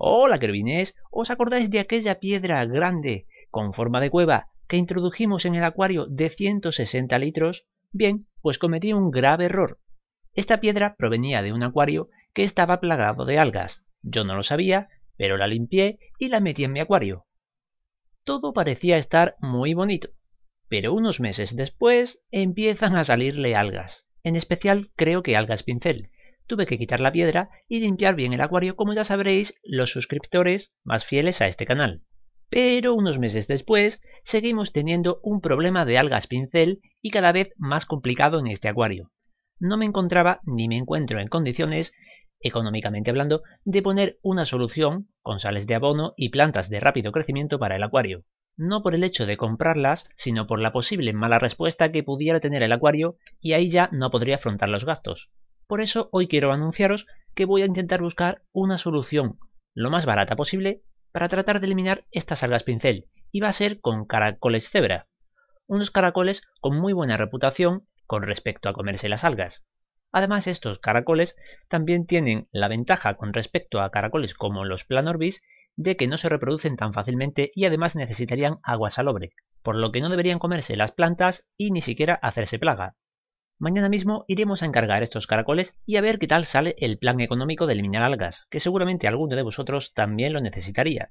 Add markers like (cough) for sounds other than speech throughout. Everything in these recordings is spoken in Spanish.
Hola, querubines, ¿os acordáis de aquella piedra grande con forma de cueva que introdujimos en el acuario de 160 litros? Bien, pues cometí un grave error. Esta piedra provenía de un acuario que estaba plagado de algas. Yo no lo sabía, pero la limpié y la metí en mi acuario. Todo parecía estar muy bonito, pero unos meses después empiezan a salirle algas, en especial creo que algas pincel, tuve que quitar la piedra y limpiar bien el acuario como ya sabréis los suscriptores más fieles a este canal. Pero unos meses después seguimos teniendo un problema de algas pincel y cada vez más complicado en este acuario. No me encontraba ni me encuentro en condiciones, económicamente hablando, de poner una solución con sales de abono y plantas de rápido crecimiento para el acuario. No por el hecho de comprarlas, sino por la posible mala respuesta que pudiera tener el acuario y ahí ya no podría afrontar los gastos. Por eso hoy quiero anunciaros que voy a intentar buscar una solución lo más barata posible para tratar de eliminar estas algas pincel y va a ser con caracoles cebra, unos caracoles con muy buena reputación con respecto a comerse las algas. Además estos caracoles también tienen la ventaja con respecto a caracoles como los planorbis de que no se reproducen tan fácilmente y además necesitarían agua salobre, por lo que no deberían comerse las plantas y ni siquiera hacerse plaga. Mañana mismo iremos a encargar estos caracoles y a ver qué tal sale el plan económico de eliminar algas, que seguramente alguno de vosotros también lo necesitaría.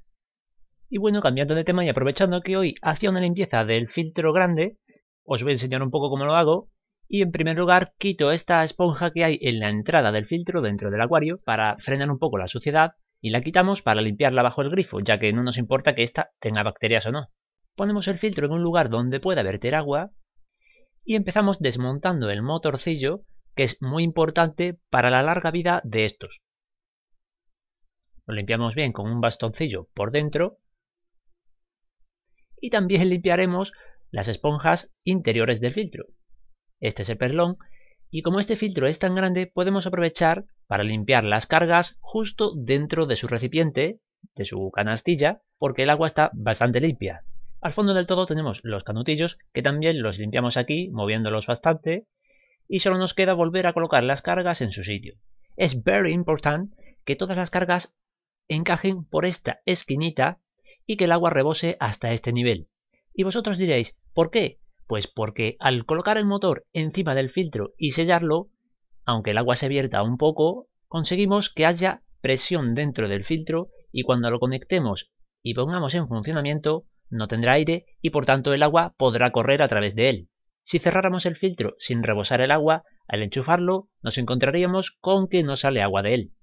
Y bueno, cambiando de tema y aprovechando que hoy hacía una limpieza del filtro grande, os voy a enseñar un poco cómo lo hago. Y en primer lugar quito esta esponja que hay en la entrada del filtro dentro del acuario para frenar un poco la suciedad y la quitamos para limpiarla bajo el grifo, ya que no nos importa que esta tenga bacterias o no. Ponemos el filtro en un lugar donde pueda verter agua y empezamos desmontando el motorcillo que es muy importante para la larga vida de estos. Lo limpiamos bien con un bastoncillo por dentro y también limpiaremos las esponjas interiores del filtro. Este es el perlón y como este filtro es tan grande podemos aprovechar para limpiar las cargas justo dentro de su recipiente, de su canastilla, porque el agua está bastante limpia, al fondo del todo tenemos los canutillos que también los limpiamos aquí moviéndolos bastante y solo nos queda volver a colocar las cargas en su sitio. Es very important que todas las cargas encajen por esta esquinita y que el agua rebose hasta este nivel. Y vosotros diréis, ¿por qué? Pues porque al colocar el motor encima del filtro y sellarlo, aunque el agua se vierta un poco, conseguimos que haya presión dentro del filtro y cuando lo conectemos y pongamos en funcionamiento, no tendrá aire y por tanto el agua podrá correr a través de él. Si cerráramos el filtro sin rebosar el agua, al enchufarlo nos encontraríamos con que no sale agua de él.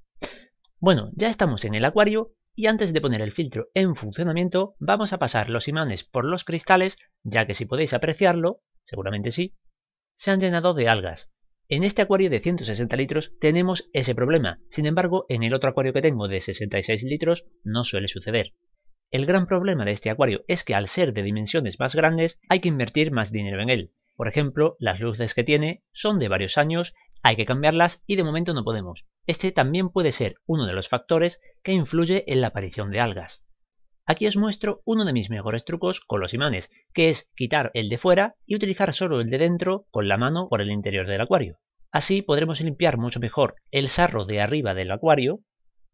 Bueno, ya estamos en el acuario y antes de poner el filtro en funcionamiento vamos a pasar los imanes por los cristales, ya que si podéis apreciarlo, seguramente sí, se han llenado de algas. En este acuario de 160 litros tenemos ese problema, sin embargo en el otro acuario que tengo de 66 litros no suele suceder. El gran problema de este acuario es que al ser de dimensiones más grandes hay que invertir más dinero en él. Por ejemplo, las luces que tiene son de varios años, hay que cambiarlas y de momento no podemos. Este también puede ser uno de los factores que influye en la aparición de algas. Aquí os muestro uno de mis mejores trucos con los imanes, que es quitar el de fuera y utilizar solo el de dentro con la mano por el interior del acuario. Así podremos limpiar mucho mejor el sarro de arriba del acuario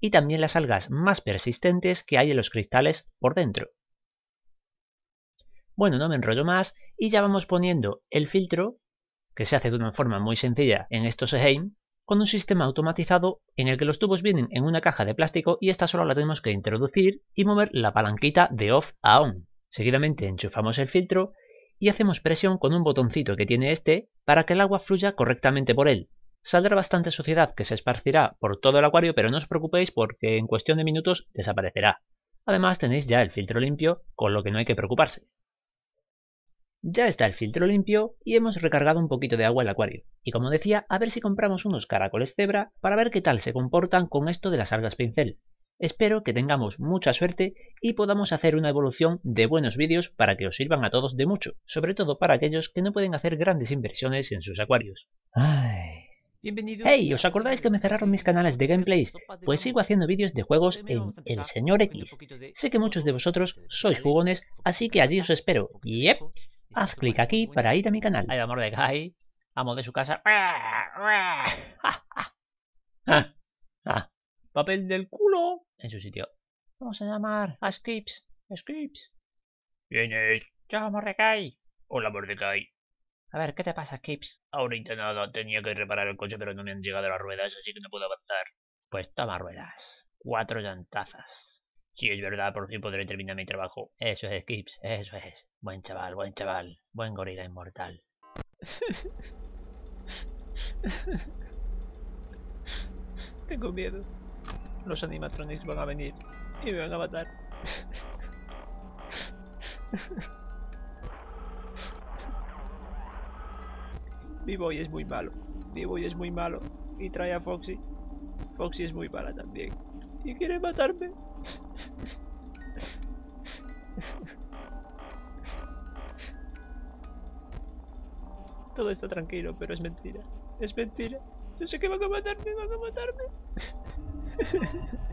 y también las algas más persistentes que hay en los cristales por dentro. Bueno, no me enrollo más y ya vamos poniendo el filtro, que se hace de una forma muy sencilla en estos Eheim, con un sistema automatizado en el que los tubos vienen en una caja de plástico y esta solo la tenemos que introducir y mover la palanquita de off a on. Seguidamente enchufamos el filtro y hacemos presión con un botoncito que tiene este para que el agua fluya correctamente por él, Saldrá bastante suciedad que se esparcirá por todo el acuario, pero no os preocupéis porque en cuestión de minutos desaparecerá. Además tenéis ya el filtro limpio, con lo que no hay que preocuparse. Ya está el filtro limpio y hemos recargado un poquito de agua el acuario. Y como decía, a ver si compramos unos caracoles cebra para ver qué tal se comportan con esto de las algas pincel. Espero que tengamos mucha suerte y podamos hacer una evolución de buenos vídeos para que os sirvan a todos de mucho, sobre todo para aquellos que no pueden hacer grandes inversiones en sus acuarios. Ay. Bienvenido. Hey, ¿os acordáis que me cerraron mis canales de gameplays? Pues sigo haciendo vídeos de juegos en El Señor X. Sé que muchos de vosotros sois jugones, así que allí os espero. Yep. Este Haz clic aquí para ir a mi canal. Ay, amor de Kai! amo de su casa. (laughs) Ah, ah. (laughs) Papel del culo en su sitio. Vamos a llamar a Scripps. Scripps. ¿Quién es? de Kai! Hola, de Kai! A ver, ¿qué te pasa, Skips? Ahorita nada, tenía que reparar el coche, pero no me han llegado las ruedas, así que no puedo avanzar. Pues toma ruedas. Cuatro llantazas. Si es verdad, por fin podré terminar mi trabajo. Eso es, Skips, eso es. Buen chaval, buen chaval. Buen gorila inmortal. (laughs) Tengo miedo. Los animatronics van a venir y me van a matar. (laughs) B-Boy es muy malo. B-Boy es muy malo. Y trae a Foxy. Foxy es muy mala también. Y quiere matarme. Todo está tranquilo, pero es mentira. Es mentira. Yo sé que van a matarme, van a matarme. (laughs)